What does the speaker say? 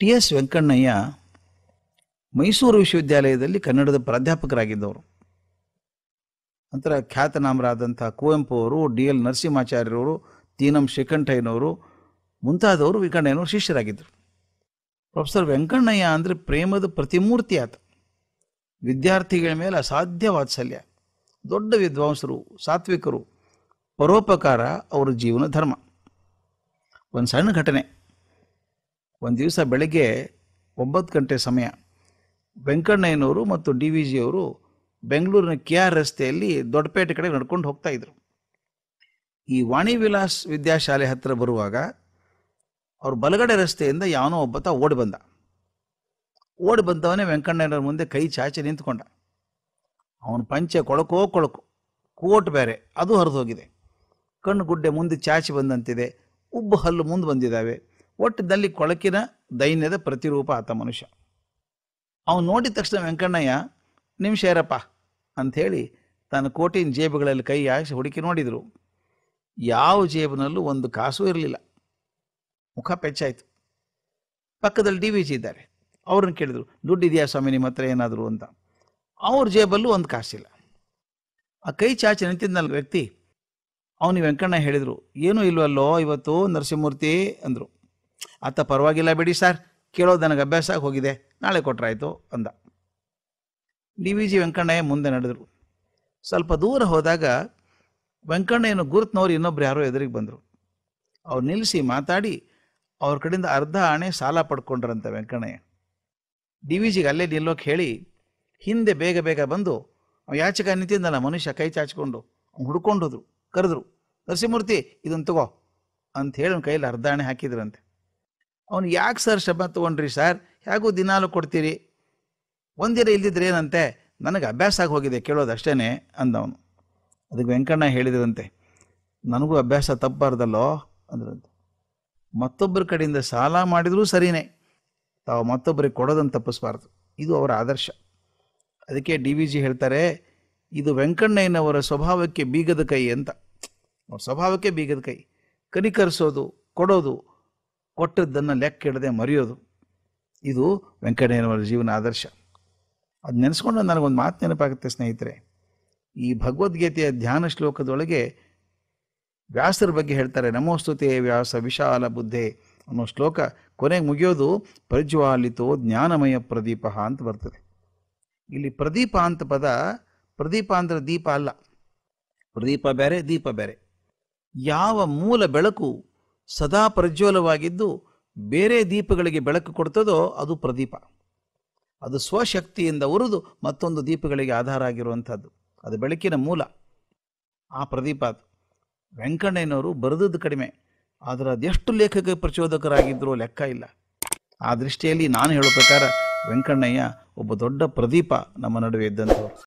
T S Venkannaiah Mysuru ವಿಶ್ವವಿದ್ಯಾಲಯದಲ್ಲಿ ಕನ್ನಡದ ಪ್ರಾಧ್ಯಾಪಕರಾಗಿದ್ದವರು ನಂತರ ಖ್ಯಾತನಾಮರಾದಂಥ ಕುವೆಂಪು ಅವರು ಡಿ ಎಲ್ ನರಸಿಂಹಾಚಾರ್ಯರವರು ತೀನಂ ಶ್ರೀಕಂಠಯ್ಯನವರು ಮುಂತಾದವರು ವೆಂಕಣ್ಣಯ್ಯನವರು ಶಿಷ್ಯರಾಗಿದ್ದರು ಪ್ರೊಫೆಸರ್ ವೆಂಕಣ್ಣಯ್ಯ ಅಂದರೆ ಪ್ರೇಮದ ಪ್ರತಿಮೂರ್ತಿ ಆತ ವಿದ್ಯಾರ್ಥಿಗಳ ಮೇಲೆ ಅಸಾಧ್ಯ ವಾತ್ಸಲ್ಯ ದೊಡ್ಡ ವಿದ್ವಾಂಸರು ಸಾತ್ವಿಕರು ಪರೋಪಕಾರ ಅವರ ಜೀವನ ಧರ್ಮ ಒಂದು ಸಣ್ಣ ಘಟನೆ ಒಂದು ದಿವಸ ಬೆಳಗ್ಗೆ ಒಂಬತ್ತು ಗಂಟೆ ಸಮಯ ವೆಂಕಣ್ಣಯ್ಯನವರು ಮತ್ತು ಡಿ ವಿ ಜಿಯವರು ಬೆಂಗಳೂರಿನ ಕೆ ಆರ್ ರಸ್ತೆಯಲ್ಲಿ ದೊಡ್ಡಪೇಟೆ ಕಡೆ ನಡ್ಕೊಂಡು ಹೋಗ್ತಾ ಇದ್ರು ಈ ವಾಣಿ ವಿಲಾಸ್ ವಿದ್ಯಾಶಾಲೆ ಹತ್ತಿರ ಬರುವಾಗ ಅವ್ರ ಬಲಗಡೆ ರಸ್ತೆಯಿಂದ ಯಾವನೋ ಒಬ್ಬತ ಓಡಿ ಬಂದ ಓಡಿ ಬಂದವನೇ ವೆಂಕಣ್ಣಯ್ಯನವ್ರ ಮುಂದೆ ಕೈ ಚಾಚಿ ನಿಂತ್ಕೊಂಡ ಅವನ ಪಂಚೆ ಕೊಳಕೋ ಕೊಳಕು ಕೋಟ್ ಬೇರೆ ಅದು ಹರಿದೋಗಿದೆ ಕಣ್ಣು ಗುಡ್ಡೆ ಮುಂದೆ ಚಾಚಿ ಬಂದಂತಿದೆ ಉಬ್ಬು ಹಲ್ಲು ಮುಂದೆ ಬಂದಿದ್ದಾವೆ ಒಟ್ಟಿನಲ್ಲಿ ಕೊಳಕಿನ ದೈನ್ಯದ ಪ್ರತಿರೂಪ ಆತ ಮನುಷ್ಯ ಅವನು ನೋಡಿದ ತಕ್ಷಣ ವೆಂಕಣ್ಣಯ್ಯ ನಿಮ್ಮ ಶೇರಪ್ಪ ಅಂಥೇಳಿ ತನ್ನ ಕೋಟಿನ ಜೇಬುಗಳಲ್ಲಿ ಕೈ ಹಾಕಿಸಿ ಹುಡುಕಿ ನೋಡಿದರು ಯಾವ ಜೇಬಿನಲ್ಲೂ ಒಂದು ಕಾಸು ಇರಲಿಲ್ಲ ಮುಖ ಪೆಚ್ಚಾಯಿತು ಪಕ್ಕದಲ್ಲಿ ಡಿ ವಿ ಜಿ ಇದ್ದಾರೆ ಅವ್ರನ್ನ ಕೇಳಿದರು ಇದೆಯಾ ಸ್ವಾಮಿ ನಿಮ್ಮ ಹತ್ರ ಏನಾದರೂ ಅಂತ ಅವ್ರ ಜೇಬಲ್ಲೂ ಒಂದು ಕಾಸಿಲ್ಲ ಆ ಕೈ ಚಾಚಿ ನಿಂತಿದ್ದಲ್ಲ ವ್ಯಕ್ತಿ ಅವನಿಗೆ ವೆಂಕಣ್ಣ ಹೇಳಿದರು ಏನೂ ಇಲ್ವಲ್ಲೋ ಇವತ್ತು ನರಸಿಂಹಮೂರ್ತಿ ಅಂದರು ಅತ್ತ ಪರವಾಗಿಲ್ಲ ಬಿಡಿ ಸರ್ ಕೇಳೋದು ನನಗೆ ಅಭ್ಯಾಸ ಹೋಗಿದೆ ನಾಳೆ ಕೊಟ್ರಾಯ್ತು ಅಂದ ಡಿ ವಿ ಜಿ ವೆಂಕಣ್ಣಯ್ಯ ಮುಂದೆ ನಡೆದರು ಸ್ವಲ್ಪ ದೂರ ಹೋದಾಗ ವೆಂಕಣ್ಣಯ್ಯನ ಗುರುತ್ನವ್ರು ಇನ್ನೊಬ್ರು ಯಾರೋ ಎದುರಿಗೆ ಬಂದರು ಅವ್ರು ನಿಲ್ಲಿಸಿ ಮಾತಾಡಿ ಅವ್ರ ಕಡೆಯಿಂದ ಅರ್ಧ ಆಣೆ ಸಾಲ ಪಡ್ಕೊಂಡ್ರಂತೆ ವೆಂಕಣ್ಣಯ್ಯ ಡಿ ವಿ ಜಿಗೆ ಅಲ್ಲೇ ನಿಲ್ಲೋಕೆ ಹೇಳಿ ಹಿಂದೆ ಬೇಗ ಬೇಗ ಬಂದು ಯಾಚಕ ನಿಂತಿದ್ದಲ್ಲ ಮನುಷ್ಯ ಕೈ ಚಾಚಿಕೊಂಡು ಹುಡ್ಕೊಂಡೋದ್ರು ಕರೆದ್ರು ನರಸಿಂಹಮೂರ್ತಿ ಇದನ್ನು ತಗೋ ಅಂತ ಹೇಳಿ ಕೈಯಲ್ಲಿ ಅರ್ಧ ಆಣೆ ಹಾಕಿದ್ರಂತೆ ಅವನು ಯಾಕೆ ಸರ್ ಶಬ ತೊಗೊಂಡ್ರಿ ಸರ್ ಹೇಗೂ ದಿನಾಲು ಕೊಡ್ತೀರಿ ಒಂದಿನ ಇಲ್ದಿದ್ರೆ ಏನಂತೆ ನನಗೆ ಅಭ್ಯಾಸ ಆಗಿ ಹೋಗಿದೆ ಕೇಳೋದು ಅಷ್ಟೇ ಅಂದವನು ಅದಕ್ಕೆ ವೆಂಕಣ್ಣ ಹೇಳಿದ್ರಂತೆ ನನಗೂ ಅಭ್ಯಾಸ ತಪ್ಪಬಾರ್ದಲ್ಲೋ ಅಂದ್ರಂತೆ ಮತ್ತೊಬ್ಬರ ಕಡೆಯಿಂದ ಸಾಲ ಮಾಡಿದರೂ ಸರಿನೇ ತಾವು ಮತ್ತೊಬ್ಬರಿಗೆ ಕೊಡೋದನ್ನು ತಪ್ಪಿಸ್ಬಾರ್ದು ಇದು ಅವರ ಆದರ್ಶ ಅದಕ್ಕೆ ಡಿ ವಿ ಜಿ ಹೇಳ್ತಾರೆ ಇದು ವೆಂಕಣ್ಣಯ್ಯನವರ ಸ್ವಭಾವಕ್ಕೆ ಬೀಗದ ಕೈ ಅಂತ ಅವ್ರ ಸ್ವಭಾವಕ್ಕೆ ಬೀಗದ ಕೈ ಕನಿಕರಿಸೋದು ಕೊಡೋದು ಕೊಟ್ಟದ್ದನ್ನು ಲೆಕ್ಕ ಇಡದೆ ಮರೆಯೋದು ಇದು ವೆಂಕಟಯ್ಯನವರ ಜೀವನ ಆದರ್ಶ ಅದು ನೆನೆಸ್ಕೊಂಡು ನನಗೊಂದು ಮಾತು ನೆನಪಾಗುತ್ತೆ ಸ್ನೇಹಿತರೆ ಈ ಭಗವದ್ಗೀತೆಯ ಧ್ಯಾನ ಶ್ಲೋಕದೊಳಗೆ ವ್ಯಾಸರ ಬಗ್ಗೆ ಹೇಳ್ತಾರೆ ನಮೋಸ್ತುತೇ ವ್ಯಾಸ ವಿಶಾಲ ಬುದ್ಧೆ ಅನ್ನೋ ಶ್ಲೋಕ ಕೊನೆಗೆ ಮುಗಿಯೋದು ಪ್ರಜ್ವಾಲಿತೋ ಜ್ಞಾನಮಯ ಪ್ರದೀಪ ಅಂತ ಬರ್ತದೆ ಇಲ್ಲಿ ಪ್ರದೀಪ ಅಂತ ಪದ ಪ್ರದೀಪ ಅಂದರೆ ದೀಪ ಅಲ್ಲ ಪ್ರದೀಪ ಬೇರೆ ದೀಪ ಬೇರೆ ಯಾವ ಮೂಲ ಬೆಳಕು ಸದಾ ಪ್ರಜ್ವಲವಾಗಿದ್ದು ಬೇರೆ ದೀಪಗಳಿಗೆ ಬೆಳಕು ಕೊಡ್ತದೋ ಅದು ಪ್ರದೀಪ ಅದು ಸ್ವಶಕ್ತಿಯಿಂದ ಉರಿದು ಮತ್ತೊಂದು ದೀಪಗಳಿಗೆ ಆಧಾರ ಆಗಿರುವಂಥದ್ದು ಅದು ಬೆಳಕಿನ ಮೂಲ ಆ ಪ್ರದೀಪ ಅದು ವೆಂಕಣ್ಣಯ್ಯನವರು ಬರೆದದ್ದು ಕಡಿಮೆ ಆದರೆ ಅದೆಷ್ಟು ಲೇಖಕ ಪ್ರಚೋದಕರಾಗಿದ್ದರೂ ಲೆಕ್ಕ ಇಲ್ಲ ಆ ದೃಷ್ಟಿಯಲ್ಲಿ ನಾನು ಹೇಳೋ ಪ್ರಕಾರ ವೆಂಕಣ್ಣಯ್ಯ ಒಬ್ಬ ದೊಡ್ಡ ಪ್ರದೀಪ ನಮ್ಮ ನಡುವೆ ಇದ್ದಂಥವ್ರು